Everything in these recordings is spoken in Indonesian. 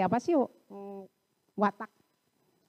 seperti apa sih hmm, watak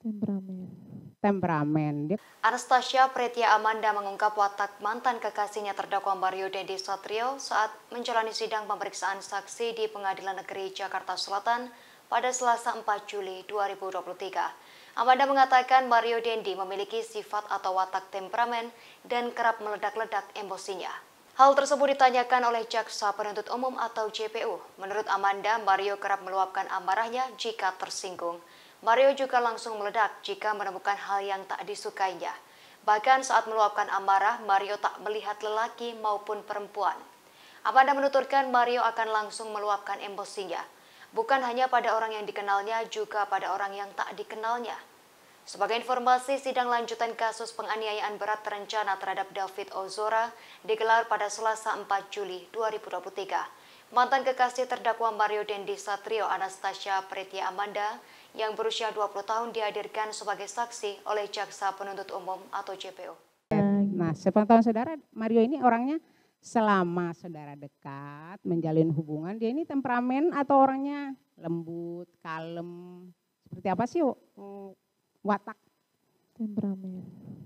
temperamen. Temperamen. Anastasia Pretia Amanda mengungkap watak mantan kekasihnya terdakwa Mario Dendi Satrio saat menjalani sidang pemeriksaan saksi di Pengadilan Negeri Jakarta Selatan pada Selasa 4 Juli 2023. Amanda mengatakan Mario Dendi memiliki sifat atau watak temperamen dan kerap meledak-ledak emosinya. Hal tersebut ditanyakan oleh Jaksa Penuntut Umum atau JPU. Menurut Amanda, Mario kerap meluapkan amarahnya jika tersinggung. Mario juga langsung meledak jika menemukan hal yang tak disukainya. Bahkan saat meluapkan amarah, Mario tak melihat lelaki maupun perempuan. Amanda menuturkan Mario akan langsung meluapkan emosinya. Bukan hanya pada orang yang dikenalnya, juga pada orang yang tak dikenalnya. Sebagai informasi, sidang lanjutan kasus penganiayaan berat terencana terhadap David Ozora digelar pada Selasa 4 Juli 2023. Mantan kekasih terdakwa Mario Dendi Satrio Anastasia Pretia Amanda yang berusia 20 tahun dihadirkan sebagai saksi oleh Jaksa Penuntut Umum atau JPU. Nah, sepengetahuan saudara, Mario ini orangnya selama saudara dekat, menjalin hubungan, dia ini temperamen atau orangnya lembut, kalem, seperti apa sih watak temperamen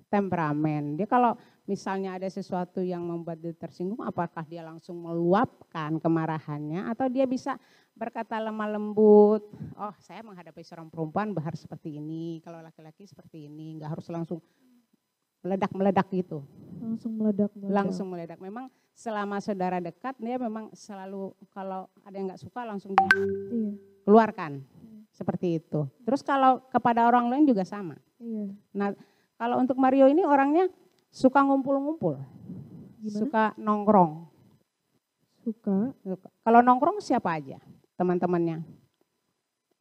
temperamen dia kalau misalnya ada sesuatu yang membuat dia tersinggung apakah dia langsung meluapkan kemarahannya atau dia bisa berkata lemah lembut oh saya menghadapi seorang perempuan bahar seperti ini kalau laki-laki seperti ini nggak harus langsung meledak meledak gitu langsung meledak, meledak langsung meledak memang selama saudara dekat dia memang selalu kalau ada yang nggak suka langsung dikeluarkan iya. Seperti itu. Terus kalau kepada orang lain juga sama. Iya. Nah, kalau untuk Mario ini orangnya suka ngumpul-ngumpul. Suka nongkrong. Suka. Kalau nongkrong siapa aja teman-temannya?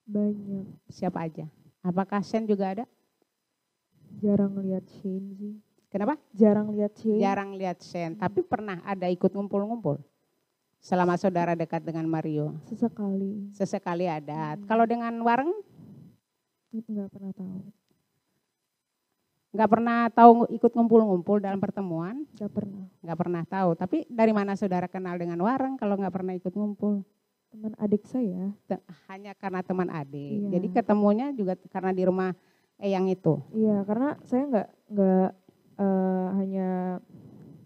Banyak. Siapa aja? Apakah Shen juga ada? Jarang lihat Shane sih. Kenapa? Jarang lihat Shane. Jarang lihat Shane, hmm. tapi pernah ada ikut ngumpul-ngumpul. Selama saudara dekat dengan Mario? Sesekali. Sesekali ada. Hmm. Kalau dengan Wareng? Itu nggak pernah tahu. Nggak pernah tahu ikut ngumpul-ngumpul dalam pertemuan? Nggak pernah. Nggak pernah tahu. Tapi dari mana saudara kenal dengan Wareng kalau nggak pernah ikut ngumpul? Teman adik saya. Hanya karena teman adik. Iya. Jadi ketemunya juga karena di rumah Eyang itu. Iya, karena saya nggak nggak uh, hanya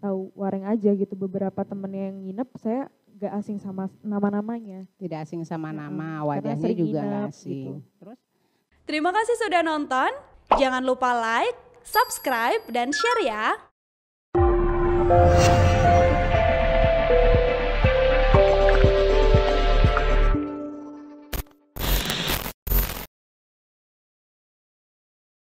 tahu Wareng aja gitu. Beberapa temannya yang nginep saya nggak asing sama nama-namanya. Tidak asing sama nama, wajahnya juga gak asing. Gitu. Terus? Terima kasih sudah nonton. Jangan lupa like, subscribe, dan share ya.